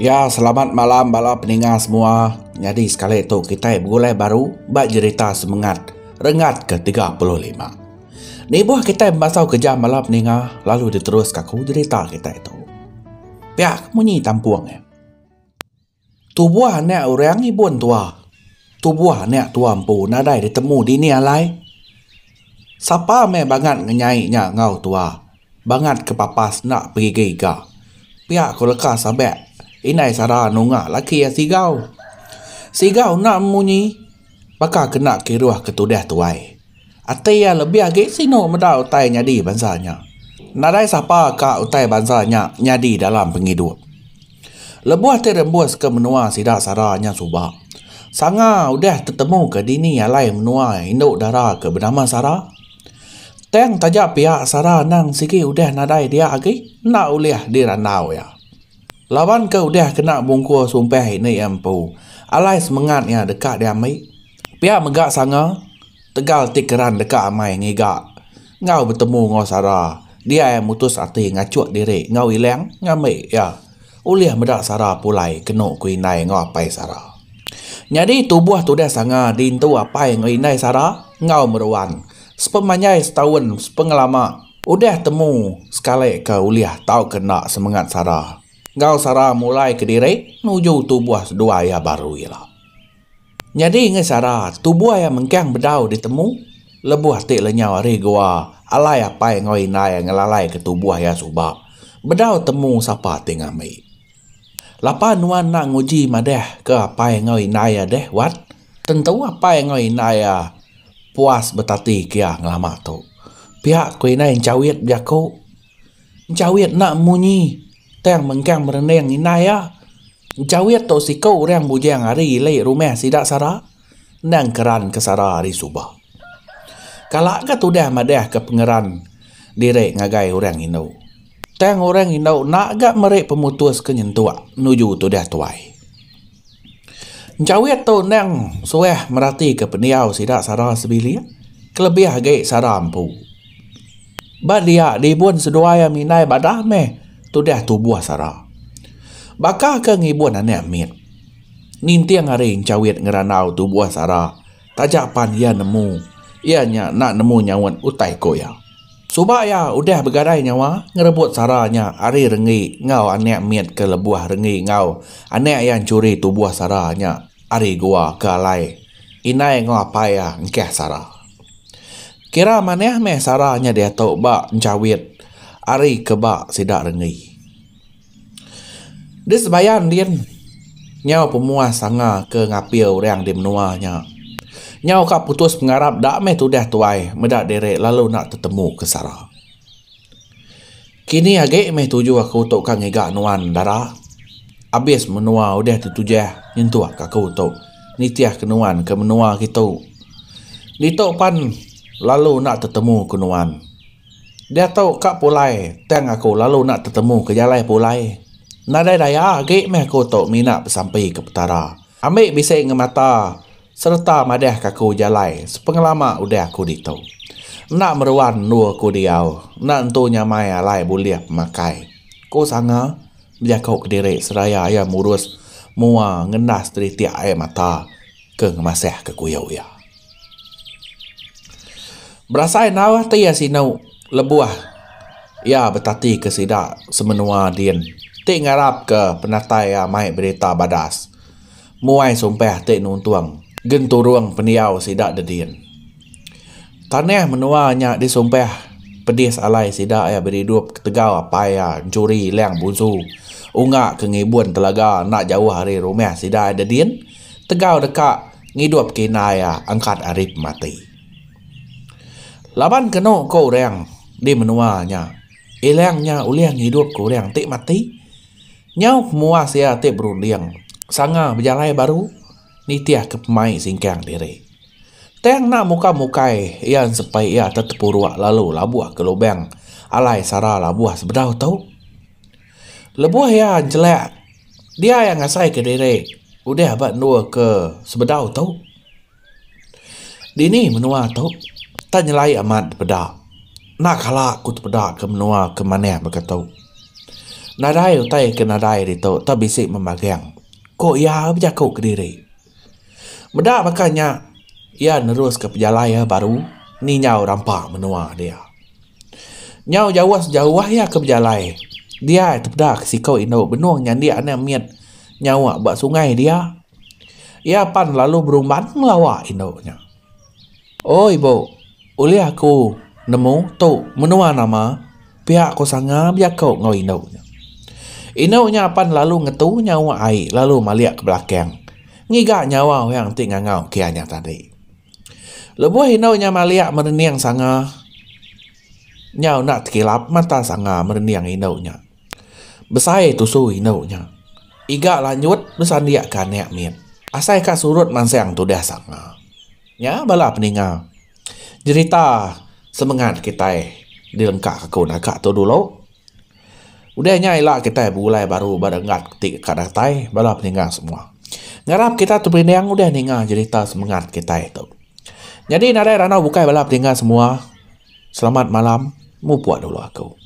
Ya, selamat malam bala peningat semua. Jadi sekali itu kita boleh baru buat cerita semangat rengat ke 35. Ni buah kita masuk kerja malam peningat lalu diterus ke aku cerita kita itu. Pihak kamu ni tampuang ya. Tubuh anak orang ibu tua. Tubuh anak tua ampu nadai ditemu di ni alai. Sapa me bangat ngenyainya ngau tua. Bangat kepapas nak pergi ke gega. Pihak aku lekas sampai inai sara nunga laki ya si Si Sigau nak munyi, baka kena kiruah ketudah tuai. Atai ya lebih agak sino meda utai nyadi bansanya. Nadai sapa ka utai bansanya nyadi dalam penghidup. Lebuah terembus ke menua si sida saranya subak. Sanga udah tertemu ke dini yang lain menua induk darah ke bernama Sarah. Teng tajak pihak Sarah nang sikit udah nadai dia lagi, nak uliah di ranau ya lawan kau dah kena bungkua sumpah ini empu. Alai semangat ya dekat dia mai. Pihak megak sanga, tegal tikeran dekat amai ngigak. Ngau bertemu ngau sara. Dia yang mutus hati ngacuk diri. Ngau ilang, ngamik ya. Uliah medak sara pulai, kena kuinai ngau apai sara. Jadi tubuh tu dah sanga dintu apa yang inai sara, ngau meruan. Sepemanyai setahun, sepengelama, udah temu sekali ke uliah tau kena semangat sara. Gau sara mulai ke diri nuju tubuh dua ayah baru ila. Jadi ngai sara tubuh ayah mengkang bedau ditemu lebu hati lenyau ari gua alai apa yang ngoi nai ngelalai ke tubuh ayah suba. Bedau temu siapa tengah mai. Lapa nuan nak nguji madeh ke apa yang ngoi nai deh wat. Tentu apa yang ngoi nai puas betati kia ngelama tu. Pihak kuih nai cawit biaku. Cawit nak munyi แต่งเหมือนแกงมรนเนงนินายะเจ้าเวียตโตสิกเกอแรงบุแยงอารีเล่รู้แม่สิดาสาระแนงกรันกสาราริสุบะกะละกะตุแดมาแดกับเงรันดิเรกงากายแรงอินโนแต่งแรงอินโนนักกะมเรกพมุตัวสกนยันตัวนูอยู่ตัวแดตัวไอเจ้าเวียตโตแนงสวยมราตีกับเนียวสิดาสาระสบิเลียกลับเบียเกสารามผูบัดเลียดีบุญสุดวายมีนายบัดดาแม่ tu dia tu buah sara. Baka ke ngibun ane amit. Ninti yang hari yang cawit ngeranau tu buah sara. Tajak pan ia nemu. Ia nya nak nemu nyawan utai ko ya. Suba ya udah begadai nyawa ngerebut saranya hari rengi ngau anek miet ke lebuah rengi ngau anek yang curi tu buah saranya hari gua ke alai. Inai ngau apa ya ngkeh Sarah. Kira maneh meh saranya dia tau bak ncawit ari keba sida rengai. Di sebayan dia nyau pemua sanga ke ngapil orang di menua nya. Nyau ka putus pengarap dak me tu dah tuai, medak derek lalu nak tertemu ke sara. Kini age meh tuju aku untuk kang ngega nuan dara. Habis menua udah tertujah nyentuh ka aku untuk nitiah kenuan ke menua kita. Ditok pan lalu nak tertemu kenuan. nuan dia tahu kak pulai teng aku lalu nak tertemu ke jalan pulai nadai daya ah, ge meh aku tok minak sampai ke petara ambil bisai ngemata mata serta madah kaku jalai Sepengalama udah aku ditau nak meruan nua aku diau nak entu nyamai alai boleh makai ku sanga dia kau kediri seraya ayah murus mua ngenas dari tiak air mata ke ngemasih ke kuyau ya berasai nawah tiya sinau lebuah ya betati ke sida semenua din ti ngarap ke penatai ya mai berita badas muai sumpah ti nuntuang gen turuang peniau sida de din taneh menua nya di sumpah pedis alai sida ya berhidup tegau apa ya curi leang bunsu unga ke ngibun telaga nak jauh hari rumah sida de din tegau dekat ngidup kinaya angkat arif mati Laban kena kau orang เดมันว่าเนี่ยเอแรงเนี่ยอุเลียงฮิดูดกูแรงเตะมัดตีเนี่ยมัวเสียเตะบรูเลียงสังอาบยาไล่บารุนี่เตียกับไม้สิงแกงเดเรแต่งหน้ามุกามุกไกเอียนสไปเอียตัดปูรัวลาลูลาบัวกะโลแบงอะไรสาราลาบัวสบดาวเต้าลาบัวเฮียนเจแลกเดียยังอาศัยกันเดเรอุเดะบัดนัวกะสบดาวเต้าดีนี่มันว่าเต้าตั้งไล่อามาดบดานาคาลากุตปดากมนัวกมาแนบกระตุนาได้ตัยกนาได้ริโตตบิสิมามาแกงโกยาบยาโกกรีรีมดาบักัญญาย่านรสกับยาลายบารูนี่ยาวรำปากมนัวเดียยาวยาวสยาวะยากับยาลายเดียตบดากสิเกาอินโดบนวงยันเดียอันเนียนยาวะบะสุงไงเดียยาปั่นลาลูบรุมบันมลาวะอินโดเนี่ยโอ้ยโบอุลิอาคู namu tu menua nama pihak ko sanga biak ko ngoi nau Inau nya pan lalu ngetu nyawa ai lalu maliak ke belakang ngiga nyawa yang ti ngau kianya tadi lebu inau nya maliak merniang sanga nyau nak tikilap mata sanga merniang inau nya besai tu su inau nya iga lanjut besandia kanek mit asai ka surut mansang tu dah sanga nya bala peninga cerita semangat kita di lengkap ke kau nak tu dulu. Udah nyai lah kita bulai baru pada ngat ti kadang tay balap ninggal semua. Ngarap kita tu yang udah ninggal cerita semangat kita itu. Jadi nada rana buka balap ninggal semua. Selamat malam, mu buat dulu aku.